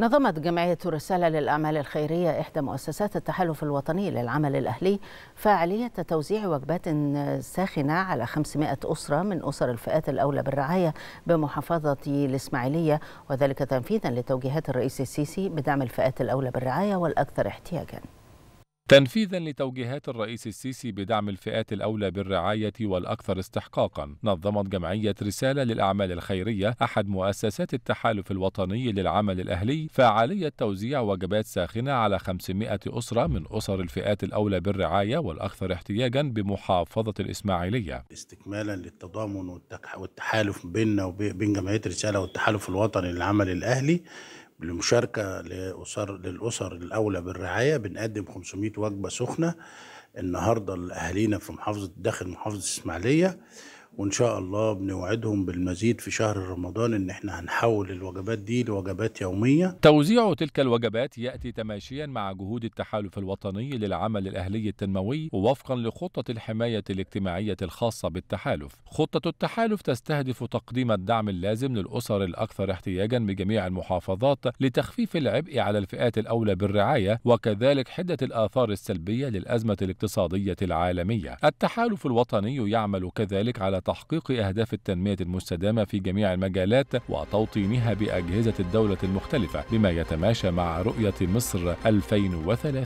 نظمت جمعية رسالة للأعمال الخيرية إحدى مؤسسات التحالف الوطني للعمل الأهلي فعالية توزيع وجبات ساخنة على 500 أسرة من أسر الفئات الأولى بالرعاية بمحافظة الإسماعيلية وذلك تنفيذا لتوجيهات الرئيس السيسي بدعم الفئات الأولى بالرعاية والأكثر احتياجاً تنفيذا لتوجيهات الرئيس السيسي بدعم الفئات الاولى بالرعايه والاكثر استحقاقا نظمت جمعيه رساله للاعمال الخيريه احد مؤسسات التحالف الوطني للعمل الاهلي فعاليه توزيع وجبات ساخنه على 500 اسره من اسر الفئات الاولى بالرعايه والاكثر احتياجا بمحافظه الاسماعيليه استكمالا للتضامن والتحالف بيننا وبين جمعيه رساله والتحالف الوطني للعمل الاهلي للمشاركة لأسر للأسر الأولى بالرعاية بنقدم 500 وجبة سخنة النهاردة لأهالينا في محافظة داخل محافظة الإسماعيلية وان شاء الله بنوعدهم بالمزيد في شهر رمضان ان احنا هنحول الوجبات دي لوجبات يوميه توزيع تلك الوجبات ياتي تماشيا مع جهود التحالف الوطني للعمل الاهلي التنموي ووفقا لخطه الحمايه الاجتماعيه الخاصه بالتحالف خطه التحالف تستهدف تقديم الدعم اللازم للاسر الاكثر احتياجا بجميع المحافظات لتخفيف العبء على الفئات الاولى بالرعايه وكذلك حده الاثار السلبيه للازمه الاقتصاديه العالميه التحالف الوطني يعمل كذلك على تحقيق أهداف التنمية المستدامة في جميع المجالات وتوطينها بأجهزة الدولة المختلفة بما يتماشى مع رؤية مصر 2030